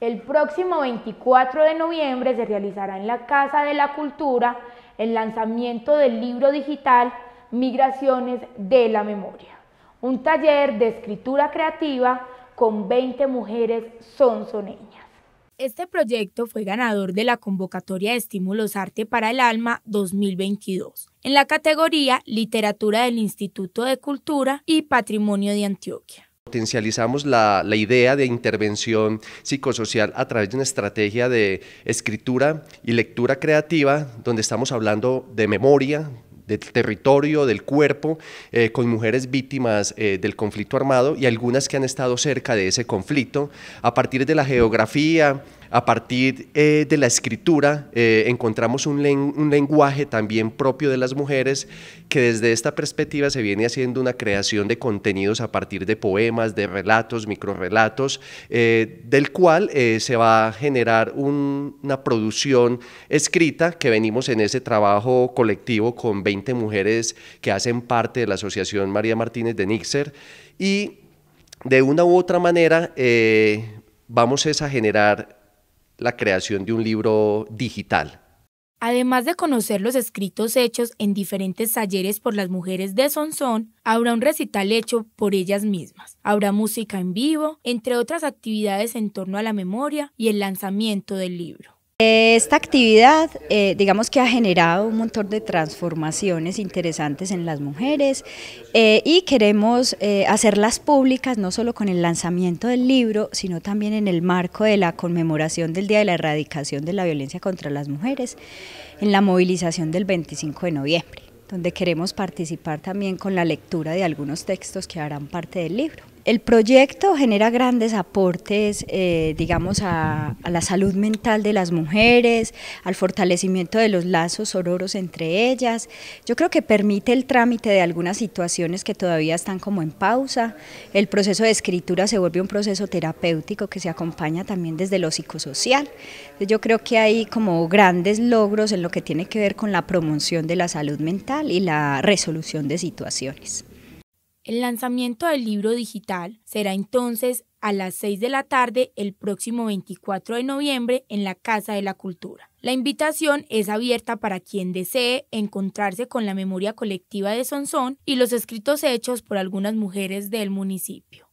El próximo 24 de noviembre se realizará en la Casa de la Cultura el lanzamiento del libro digital Migraciones de la Memoria, un taller de escritura creativa con 20 mujeres sonsoneñas. Este proyecto fue ganador de la convocatoria de Estímulos Arte para el Alma 2022 en la categoría Literatura del Instituto de Cultura y Patrimonio de Antioquia. Potencializamos la, idea de intervención psicosocial a través de una estrategia de escritura y lectura creativa, donde estamos hablando de memoria, del territorio, del cuerpo, eh, con mujeres víctimas eh, del conflicto armado y algunas que han estado cerca de ese conflicto, a partir de la geografía, a partir eh, de la escritura eh, encontramos un, lenguaje también propio de las mujeres que desde esta perspectiva se viene haciendo una creación de contenidos a partir de poemas, de relatos, microrelatos, eh, del cual eh, se va a generar una producción escrita que venimos en ese trabajo colectivo con 20 mujeres que hacen parte de la Asociación María Martínez de Nixer y de una u otra manera vamos a generar la creación de un libro digital. Además de conocer los escritos hechos en diferentes talleres por las mujeres de Sonson, habrá un recital hecho por ellas mismas. Habrá música en vivo, entre otras actividades en torno a la memoria y el lanzamiento del libro. Esta actividad, eh, digamos que ha generado un montón de transformaciones interesantes en las mujeres eh, y queremos eh, hacerlas públicas no solo con el lanzamiento del libro, sino también en el marco de la conmemoración del Día de la Erradicación de la Violencia contra las Mujeres, en la movilización del 25 de noviembre, donde queremos participar también con la lectura de algunos textos que harán parte del libro. El proyecto genera grandes aportes, eh, digamos, a, a, la salud mental de las mujeres, al fortalecimiento de los lazos sororos entre ellas. Yo creo que permite el trámite de algunas situaciones que todavía están como en pausa. El proceso de escritura se vuelve un proceso terapéutico que se acompaña también desde lo psicosocial. Yo creo que hay como grandes logros en lo que tiene que ver con la promoción de la salud mental y la resolución de situaciones. El lanzamiento del libro digital será entonces a las 6 de la tarde el próximo 24 de noviembre en la Casa de la Cultura. La invitación es abierta para quien desee encontrarse con la memoria colectiva de Sonsón y los escritos hechos por algunas mujeres del municipio.